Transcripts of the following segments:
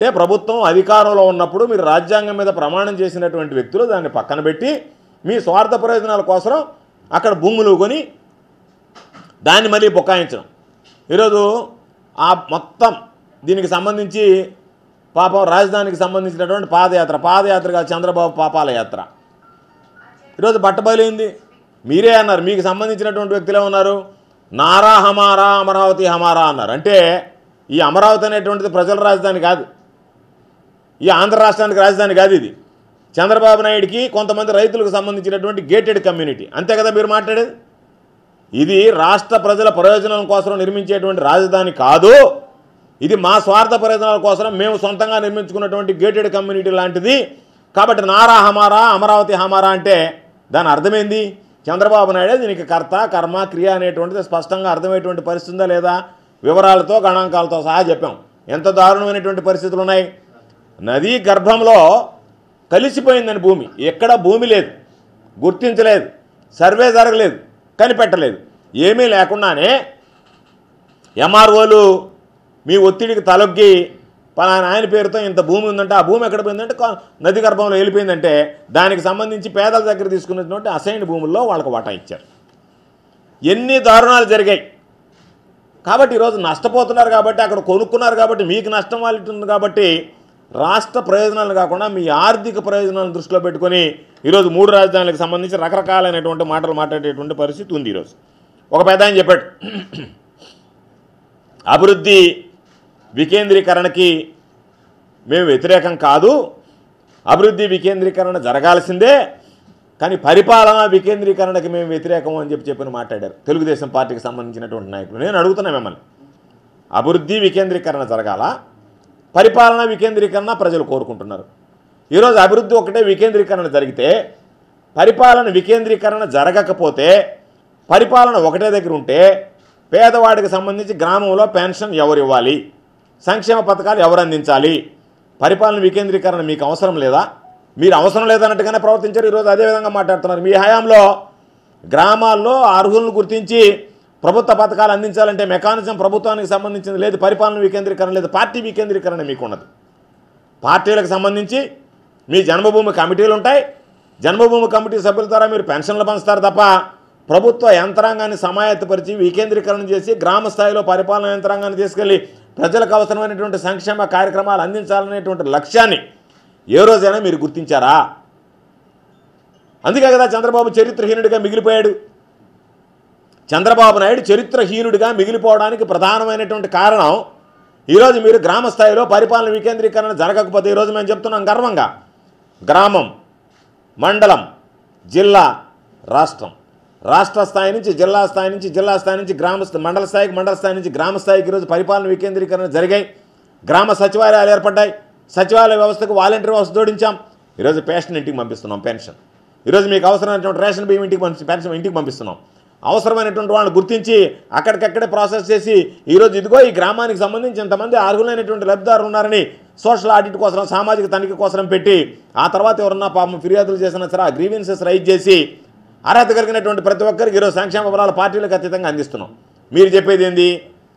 అంటే ప్రభుత్వం అధికారంలో ఉన్నప్పుడు మీరు రాజ్యాంగం మీద ప్రమాణం చేసినటువంటి వ్యక్తులు దాన్ని పక్కన పెట్టి మీ స్వార్థ ప్రయోజనాల కోసం అక్కడ భూములు కొని దాన్ని మళ్ళీ బొక్కాయించడం ఈరోజు ఆ మొత్తం దీనికి సంబంధించి పాపం రాజధానికి సంబంధించినటువంటి పాదయాత్ర పాదయాత్ర కాదు చంద్రబాబు పాపాల యాత్ర ఈరోజు బట్టబయలైంది మీరే అన్నారు మీకు సంబంధించినటువంటి వ్యక్తులే ఉన్నారు నారా హమారా అమరావతి హమారా అన్నారు అంటే ఈ అమరావతి అనేటువంటిది ప్రజల రాజధాని కాదు ఈ ఆంధ్ర రాష్ట్రానికి రాజధాని కాదు ఇది చంద్రబాబు నాయుడికి కొంతమంది రైతులకు సంబంధించినటువంటి గేటెడ్ కమ్యూనిటీ అంతే కదా మీరు మాట్లాడేది ఇది రాష్ట్ర ప్రజల ప్రయోజనం కోసం నిర్మించేటువంటి రాజధాని కాదు ఇది మా స్వార్థ ప్రయోజనాల కోసం మేము సొంతంగా నిర్మించుకున్నటువంటి గేటెడ్ కమ్యూనిటీ లాంటిది కాబట్టి నారా హమారా అమరావతి హమారా అంటే దాని అర్థమైంది చంద్రబాబు నాయుడే దీనికి కర్త కర్మ క్రియ అనేటువంటిది స్పష్టంగా అర్థమయ్యేటువంటి పరిస్థితుందా లేదా వివరాలతో గణాంకాలతో సహా చెప్పాం ఎంత దారుణమైనటువంటి పరిస్థితులు ఉన్నాయి నదీ గర్భంలో కలిసిపోయిందని భూమి ఎక్కడ భూమి లేదు గుర్తించలేదు సర్వే జరగలేదు కనిపెట్టలేదు ఏమీ లేకుండానే ఎంఆర్ఓలు మీ ఒత్తిడికి తలొగ్గి పలానా ఆయన పేరుతో ఇంత భూమి ఉందంటే ఆ భూమి ఎక్కడ పోయిందంటే నది గర్భంలో వెళ్ళిపోయిందంటే దానికి సంబంధించి పేదల దగ్గర తీసుకున్నటువంటి అసైన్ భూముల్లో వాళ్ళకు వాటా ఇచ్చారు ఎన్ని దారుణాలు జరిగాయి కాబట్టి ఈరోజు నష్టపోతున్నారు కాబట్టి అక్కడ కొనుక్కున్నారు కాబట్టి మీకు నష్టం వాళ్ళు కాబట్టి రాష్ట్ర ప్రయోజనాలు కాకుండా మీ ఆర్థిక ప్రయోజనాలను దృష్టిలో పెట్టుకొని ఈరోజు మూడు రాజధానులకు సంబంధించి రకరకాలైనటువంటి మాటలు మాట్లాడేటువంటి పరిస్థితి ఉంది ఈరోజు ఒక పెద్ద ఆయన చెప్పాడు అభివృద్ధి వికేంద్రీకరణకి మేము వ్యతిరేకం కాదు అభివృద్ధి వికేంద్రీకరణ జరగాల్సిందే కానీ పరిపాలన వికేంద్రీకరణకి మేము వ్యతిరేకం అని చెప్పి చెప్పిన మాట్లాడారు తెలుగుదేశం పార్టీకి సంబంధించినటువంటి నాయకులు నేను అడుగుతున్నా మిమ్మల్ని అభివృద్ధి వికేంద్రీకరణ జరగాల పరిపాలన వికేంద్రీకరణ ప్రజలు కోరుకుంటున్నారు ఈరోజు అభివృద్ధి ఒకటే వికేంద్రీకరణ జరిగితే పరిపాలన వికేంద్రీకరణ జరగకపోతే పరిపాలన ఒకటే దగ్గర ఉంటే పేదవాడికి సంబంధించి గ్రామంలో పెన్షన్ ఎవరు ఇవ్వాలి సంక్షేమ పథకాలు ఎవరు అందించాలి పరిపాలన వికేంద్రీకరణ మీకు అవసరం లేదా మీరు అవసరం లేదన్నట్టుగానే ప్రవర్తించారు ఈరోజు అదేవిధంగా మాట్లాడుతున్నారు మీ హయాంలో గ్రామాల్లో అర్హులను గుర్తించి ప్రభుత్వ పథకాలు అందించాలంటే మెకానిజం ప్రభుత్వానికి సంబంధించింది లేదు పరిపాలన వికేంద్రీకరణ లేదు పార్టీ వికేంద్రీకరణ ఉన్నది పార్టీలకు సంబంధించి మీ జన్మభూమి కమిటీలు ఉంటాయి జన్మభూమి కమిటీ సభ్యుల ద్వారా మీరు పెన్షన్లు పంచుతారు తప్ప ప్రభుత్వ యంత్రాంగాన్ని సమాయత్తపరిచి వికేంద్రీకరణ చేసి గ్రామ స్థాయిలో పరిపాలన యంత్రాంగాన్ని తీసుకెళ్లి ప్రజలకు అవసరమైనటువంటి సంక్షేమ కార్యక్రమాలు అందించాలనేటువంటి లక్ష్యాన్ని ఏ రోజైనా మీరు గుర్తించారా అందుకే కదా చంద్రబాబు చరిత్రహీనుడిగా మిగిలిపోయాడు చంద్రబాబు నాయుడు చరిత్రహీనుడిగా మిగిలిపోవడానికి ప్రధానమైనటువంటి కారణం ఈరోజు మీరు గ్రామస్థాయిలో పరిపాలన వికేంద్రీకరణ జరగకపోతే ఈరోజు మేము చెప్తున్నాం గర్వంగా గ్రామం మండలం జిల్లా రాష్ట్రం రాష్ట్ర స్థాయి నుంచి జిల్లా స్థాయి నుంచి జిల్లా స్థాయి నుంచి గ్రామ మండల స్థాయికి మండల స్థాయి నుంచి గ్రామ స్థాయికి ఈరోజు పరిపాలన వికేంద్రీకరణ జరిగాయి గ్రామ సచివాలయాలు ఏర్పడ్డాయి సచివాలయ వ్యవస్థకు వాలంటీర్ వ్యవస్థ జోడించాం ఈరోజు పేషన్ ఇంటికి పంపిస్తున్నాం పెన్షన్ ఈరోజు మీకు అవసరమైనటువంటి రేషన్ బియ్యం ఇంటికి పంపి పెన్షన్ ఇంటికి పంపిస్తున్నాం అవసరమైనటువంటి వాళ్ళని గుర్తించి అక్కడికక్కడే ప్రాసెస్ చేసి ఈరోజు ఇదిగో ఈ గ్రామానికి సంబంధించి ఇంతమంది అర్హులైనటువంటి లబ్ధిదారులు ఉన్నారని సోషల్ ఆడిట్ కోసం సామాజిక తనిఖీ కోసం పెట్టి ఆ తర్వాత ఎవరన్నా పాపం ఫిర్యాదులు చేసినా సరే ఆ గ్రీవెన్సెస్ రైజ్ చేసి అర్హత కలిగినటువంటి ప్రతి ఒక్కరికి ఈరోజు సంక్షేమ బలాల పార్టీలకు అతీతంగా అందిస్తున్నాం మీరు చెప్పేది ఏంది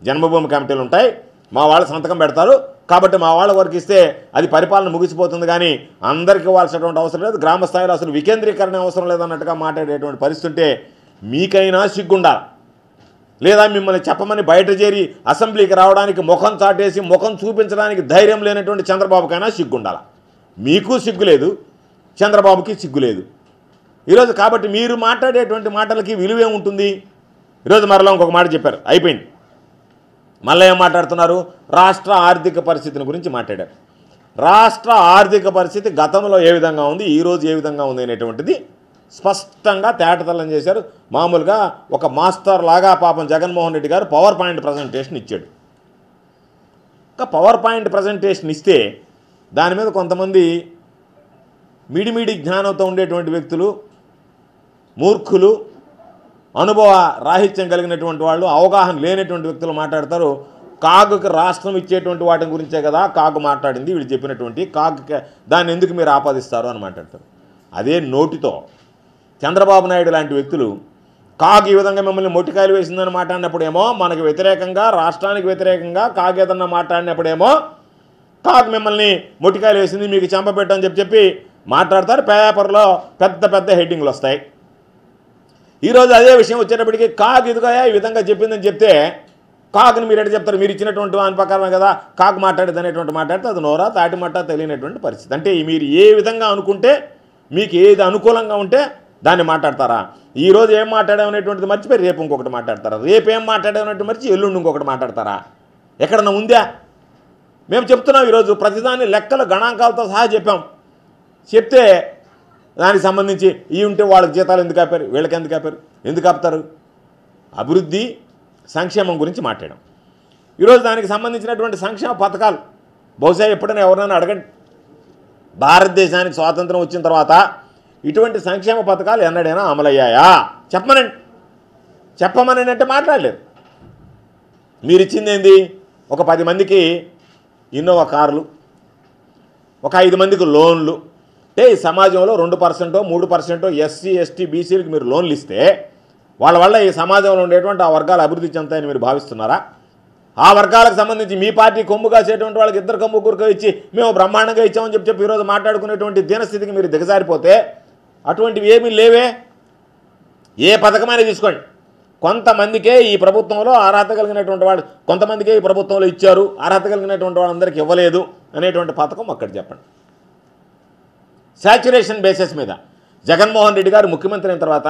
జన్మభూమి కమిటీలు ఉంటాయి మా వాళ్ళు సంతకం పెడతారు కాబట్టి మా వాళ్ళ వరకు ఇస్తే అది పరిపాలన ముగిసిపోతుంది కానీ అందరికీ ఇవ్వాల్సినటువంటి అవసరం లేదు గ్రామ స్థాయిలో అసలు వికేంద్రీకరణ అవసరం లేదన్నట్టుగా మాట్లాడేటువంటి పరిస్థితి ఉంటే మీకైనా సిగ్గుండాలి లేదా మిమ్మల్ని చెప్పమని బయట చేరి అసెంబ్లీకి రావడానికి ముఖం చాటేసి ముఖం చూపించడానికి ధైర్యం లేనటువంటి చంద్రబాబుకైనా సిగ్గుండాలి మీకు సిగ్గులేదు చంద్రబాబుకి సిగ్గులేదు ఈరోజు కాబట్టి మీరు మాట్లాడేటువంటి మాటలకి విలువే ఉంటుంది ఈరోజు మరలా ఇంకొక మాట చెప్పారు అయిపోయింది మళ్ళీ ఏం మాట్లాడుతున్నారు రాష్ట్ర ఆర్థిక పరిస్థితిని గురించి మాట్లాడారు రాష్ట్ర ఆర్థిక పరిస్థితి గతంలో ఏ విధంగా ఉంది ఈరోజు ఏ విధంగా ఉంది అనేటువంటిది స్పష్టంగా తేటతలం చేశారు మామూలుగా ఒక మాస్టర్ లాగా పాపం జగన్మోహన్ రెడ్డి గారు పవర్ పాయింట్ ప్రజెంటేషన్ ఇచ్చాడు ఇంకా పవర్ పాయింట్ ప్రజెంటేషన్ ఇస్తే దాని మీద కొంతమంది మిడిమిడి జ్ఞానంతో ఉండేటువంటి వ్యక్తులు మూర్ఖులు అనుభవ రాహిత్యం కలిగినటువంటి వాళ్ళు అవగాహన లేనటువంటి వ్యక్తులు మాట్లాడతారు కాగుకి రాష్ట్రం ఇచ్చేటువంటి వాటిని గురించే కదా కాగు మాట్లాడింది వీళ్ళు చెప్పినటువంటి కాగుకి దాన్ని ఎందుకు మీరు ఆపాదిస్తారు అని మాట్లాడతారు అదే నోటితో చంద్రబాబు నాయుడు లాంటి వ్యక్తులు కాగ్ ఈ విధంగా మిమ్మల్ని మొట్టికాయలు వేసిందని మాట్లాడినప్పుడేమో మనకు వ్యతిరేకంగా రాష్ట్రానికి వ్యతిరేకంగా కాగ్ ఏదన్నా మాట్లాడినప్పుడేమో కాగ్ మిమ్మల్ని మొట్టికాయలు వేసింది మీకు చంపబెట్టని చెప్పి చెప్పి మాట్లాడతారు పేపర్లో పెద్ద పెద్ద హెడ్డింగ్లు వస్తాయి ఈరోజు అదే విషయం వచ్చేటప్పటికి కాగ్ ఇదిగా ఈ విధంగా చెప్పిందని చెప్తే కాకుని మీరు ఎట్లా చెప్తారు మీరు ఇచ్చినటువంటి వాని ప్రకారమే కదా కాకు మాట్లాడేది అనేటువంటి మాట్లాడితే అది నోరా తాటి మట్ట తెలియనటువంటి పరిస్థితి అంటే మీరు ఏ విధంగా అనుకుంటే మీకు ఏది అనుకూలంగా ఉంటే దాన్ని మాట్లాడతారా ఈరోజు ఏం అనేటువంటిది మర్చిపోయి రేపు ఇంకొకటి మాట్లాడతారా రేపు ఏం అనేటువంటి మర్చి ఎల్లుండి ఇంకొకటి మాట్లాడతారా ఎక్కడన్నా ఉందా మేము చెప్తున్నాం ఈరోజు ప్రతిదాని లెక్కలు గణాంకాలతో సహా చెప్పాం చెప్తే దానికి సంబంధించి ఈ ఉంటే వాళ్ళకి జీతాలు ఎందుకు ఆపారు వీళ్ళకి ఎందుకు ఆపారు ఎందుకు ఆపుతారు అభివృద్ధి సంక్షేమం గురించి మాట్లాడాం ఈరోజు దానికి సంబంధించినటువంటి సంక్షేమ పథకాలు బహుశా ఎప్పుడైనా ఎవరైనా అడగండి భారతదేశానికి స్వాతంత్రం వచ్చిన తర్వాత ఇటువంటి సంక్షేమ పథకాలు ఎన్నడైనా అమలయ్యాయా చెప్పమనండి చెప్పమని అంటే మాట్లాడలేరు మీరు ఇచ్చింది ఏంది ఒక పది మందికి ఇన్నోవా కార్లు ఒక ఐదు మందికి లోన్లు అంటే ఈ సమాజంలో రెండు పర్సెంటో మూడు పర్సెంటో ఎస్సీ ఎస్టీ బీసీలకు మీరు లోన్లు ఇస్తే వాళ్ళ వల్ల ఈ సమాజంలో ఉండేటువంటి ఆ వర్గాలు అభివృద్ధి చెందుతాయని మీరు భావిస్తున్నారా ఆ వర్గాలకు సంబంధించి మీ పార్టీ కొమ్ము కాసేటువంటి వాళ్ళకి ఇద్దరు కొమ్ము కూరక ఇచ్చి మేము బ్రహ్మాండంగా ఇచ్చామని చెప్పి చెప్పి ఈరోజు మాట్లాడుకునేటువంటి దీనస్థితికి మీరు దిగజారిపోతే అటువంటివి ఏమీ లేవే ఏ పథకమైనా తీసుకోండి కొంతమందికే ఈ ప్రభుత్వంలో అర్హత కలిగినటువంటి వాళ్ళు కొంతమందికే ఈ ప్రభుత్వంలో ఇచ్చారు అర్హత కలిగినటువంటి వాళ్ళందరికీ ఇవ్వలేదు అనేటువంటి పథకం అక్కడ చెప్పండి శాచ్యురేషన్ బేసిస్ మీద జగన్మోహన్ రెడ్డి గారు ముఖ్యమంత్రి అయిన తర్వాత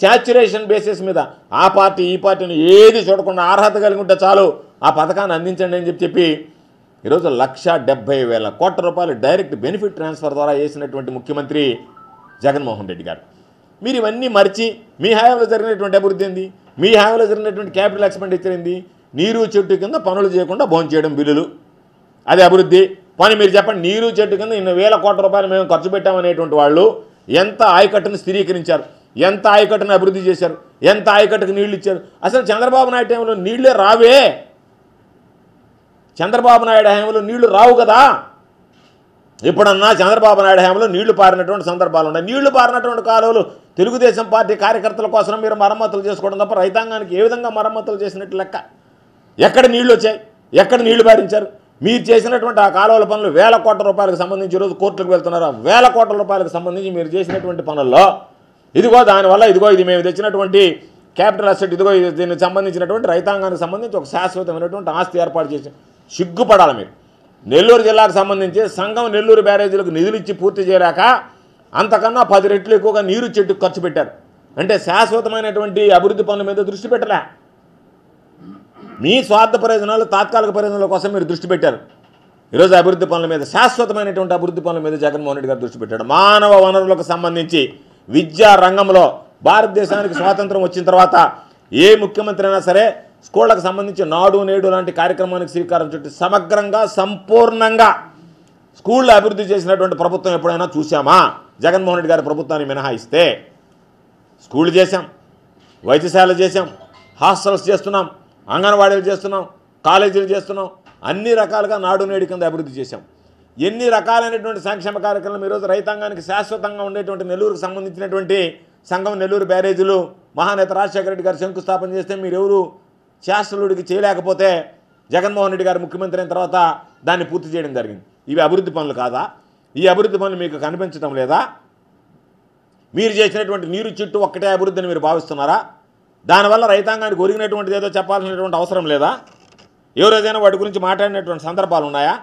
శాచ్యురేషన్ బేసిస్ మీద ఆ పార్టీ ఈ పార్టీని ఏది చూడకుండా అర్హత కలిగి ఉంటే చాలు ఆ పథకాన్ని అందించండి అని చెప్పి చెప్పి ఈరోజు లక్ష డెబ్బై వేల కోట్ల రూపాయలు డైరెక్ట్ బెనిఫిట్ ట్రాన్స్ఫర్ ద్వారా వేసినటువంటి ముఖ్యమంత్రి జగన్మోహన్ రెడ్డి గారు మీరు ఇవన్నీ మర్చి మీ హయాంలో జరిగినటువంటి అభివృద్ధి ఏంది మీ హయాంలో జరిగినటువంటి క్యాపిటల్ ఎక్స్పెండిచర్ ఏంది నీరు చెట్టు కింద పనులు చేయకుండా భోజనం చేయడం బిల్లులు అది అభివృద్ధి పని మీరు చెప్పండి నీరు చెట్టు కింద ఇన్ని వేల కోట్ల రూపాయలు మేము ఖర్చు పెట్టామనేటువంటి వాళ్ళు ఎంత ఆయకట్టును స్థిరీకరించారు ఎంత ఆయకట్టును అభివృద్ధి చేశారు ఎంత ఆయకట్టుకు నీళ్లు ఇచ్చారు అసలు చంద్రబాబు నాయుడు టైంలో నీళ్లే రావే చంద్రబాబు నాయుడు హయాంలో నీళ్లు రావు కదా ఎప్పుడన్నా చంద్రబాబు నాయుడు హయాంలో నీళ్లు పారినటువంటి సందర్భాలు ఉన్నాయి నీళ్లు పారినటువంటి కాలువలు తెలుగుదేశం పార్టీ కార్యకర్తల కోసం మీరు మరమ్మతులు చేసుకోవడం తప్ప రైతాంగానికి ఏ విధంగా మరమ్మతులు చేసినట్టు లెక్క ఎక్కడ నీళ్లు వచ్చాయి ఎక్కడ నీళ్లు పారించారు మీరు చేసినటువంటి ఆ కాలువల పనులు వేల కోట్ల రూపాయలకు సంబంధించి ఈరోజు కోర్టులకు వెళ్తున్నారు వేల కోట్ల రూపాయలకు సంబంధించి మీరు చేసినటువంటి పనుల్లో ఇదిగో దానివల్ల ఇదిగో ఇది మేము తెచ్చినటువంటి క్యాపిటల్ అసెట్ ఇదిగో దీనికి సంబంధించినటువంటి రైతాంగానికి సంబంధించి ఒక శాశ్వతమైనటువంటి ఆస్తి ఏర్పాటు చేసి సిగ్గుపడాలి మీరు నెల్లూరు జిల్లాకు సంబంధించి సంఘం నెల్లూరు బ్యారేజీలకు నిధులు ఇచ్చి పూర్తి చేయలేక అంతకన్నా పది రెట్లు ఎక్కువగా నీరు చెట్టుకు ఖర్చు పెట్టారు అంటే శాశ్వతమైనటువంటి అభివృద్ధి పనుల మీద దృష్టి పెట్టలే మీ స్వార్థ ప్రయోజనాలు తాత్కాలిక ప్రయోజనాల కోసం మీరు దృష్టి పెట్టారు ఈరోజు అభివృద్ధి పనుల మీద శాశ్వతమైనటువంటి అభివృద్ధి పనుల మీద జగన్మోహన్ రెడ్డి గారు దృష్టి పెట్టాడు మానవ వనరులకు సంబంధించి విద్యా రంగంలో భారతదేశానికి స్వాతంత్రం వచ్చిన తర్వాత ఏ ముఖ్యమంత్రి అయినా సరే స్కూళ్ళకు సంబంధించి నాడు నేడు లాంటి కార్యక్రమానికి శ్రీకారం చుట్టి సమగ్రంగా సంపూర్ణంగా స్కూళ్ళు అభివృద్ధి చేసినటువంటి ప్రభుత్వం ఎప్పుడైనా చూసామా జగన్మోహన్ రెడ్డి గారి ప్రభుత్వాన్ని మినహాయిస్తే స్కూళ్ళు చేశాం వైద్యశాలలు చేశాం హాస్టల్స్ చేస్తున్నాం అంగన్వాడీలు చేస్తున్నాం కాలేజీలు చేస్తున్నాం అన్ని రకాలుగా నాడు నేడు కింద అభివృద్ధి చేశాం ఎన్ని రకాలైనటువంటి సంక్షేమ కార్యక్రమాలు ఈరోజు రైతాంగానికి శాశ్వతంగా ఉండేటువంటి నెల్లూరుకు సంబంధించినటువంటి సంఘం నెల్లూరు బ్యారేజీలు మహానేత రాజశేఖర రెడ్డి గారు శంకుస్థాపన చేస్తే మీరెవరు శాస్త్రుడికి చేయలేకపోతే జగన్మోహన్ రెడ్డి గారు ముఖ్యమంత్రి అయిన తర్వాత దాన్ని పూర్తి చేయడం జరిగింది ఇవి అభివృద్ధి పనులు కాదా ఈ అభివృద్ధి పనులు మీకు కనిపించడం లేదా మీరు చేసినటువంటి నీరు చుట్టూ ఒక్కటే అభివృద్ధిని మీరు భావిస్తున్నారా దానివల్ల రైతాంగానికి ఒరిగినటువంటిది ఏదో చెప్పాల్సినటువంటి అవసరం లేదా ఎవరు ఏదైనా వాటి గురించి మాట్లాడినటువంటి సందర్భాలు ఉన్నాయా